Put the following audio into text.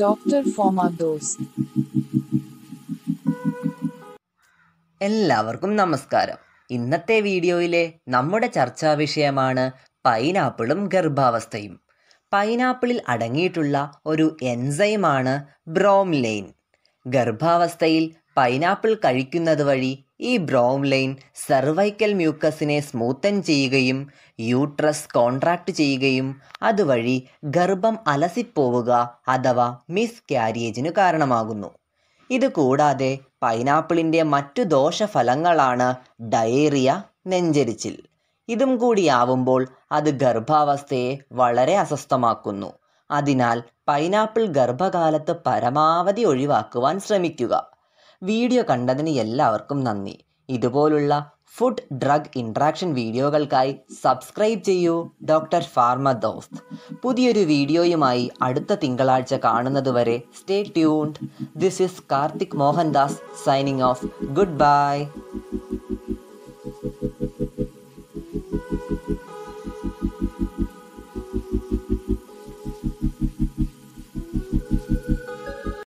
doctor FOMAA those എല്ലാവർക്കും നമസ്കാരം ഇന്നത്തെ വീഡിയോയിലെ നമ്മുടെ ചർച്ചാ വിഷയമാണ് പൈനാപ്പിളും ഗർഭാവസ്ഥയും പൈനാപ്പിളിൽ അടങ്ങിയിട്ടുള്ള ഒരു എൻസൈമാണ് ബ്രോംലൈൻ ഗർഭാവസ്ഥയിൽ പൈനാപ്പിൾ കഴിക്കുന്നത് വഴി ഈ ബ്രോംലൈൻ സർവൈക്കൽ മ്യൂക്കസിനെ സ്മൂത്തൻ ചെയ്യുകയും യൂട്രസ് കോൺട്രാക്ട് ചെയ്യുകയും അതുവഴി ഗർഭം അലസിപ്പോവുക അഥവാ മിസ് ക്യാരിയേജിനു കാരണമാകുന്നു കൂടാതെ പൈനാപ്പിളിൻ്റെ മറ്റു ദോഷഫലങ്ങളാണ് ഡയേറിയ നെഞ്ചരിച്ചിൽ ഇതും കൂടിയാവുമ്പോൾ അത് ഗർഭാവസ്ഥയെ വളരെ അസ്വസ്ഥമാക്കുന്നു അതിനാൽ പൈനാപ്പിൾ ഗർഭകാലത്ത് പരമാവധി ഒഴിവാക്കുവാൻ ശ്രമിക്കുക വീഡിയോ കണ്ടതിന് എല്ലാവർക്കും നന്ദി ഇതുപോലുള്ള ഫുഡ് ഡ്രഗ് ഇൻട്രാക്ഷൻ വീഡിയോകൾക്കായി സബ്സ്ക്രൈബ് ചെയ്യൂ ഡോക്ടർ ഫാർമ ദോസ്ത് പുതിയൊരു വീഡിയോയുമായി അടുത്ത തിങ്കളാഴ്ച കാണുന്നതുവരെ stay tuned this is Karthik Mohandas signing off good bye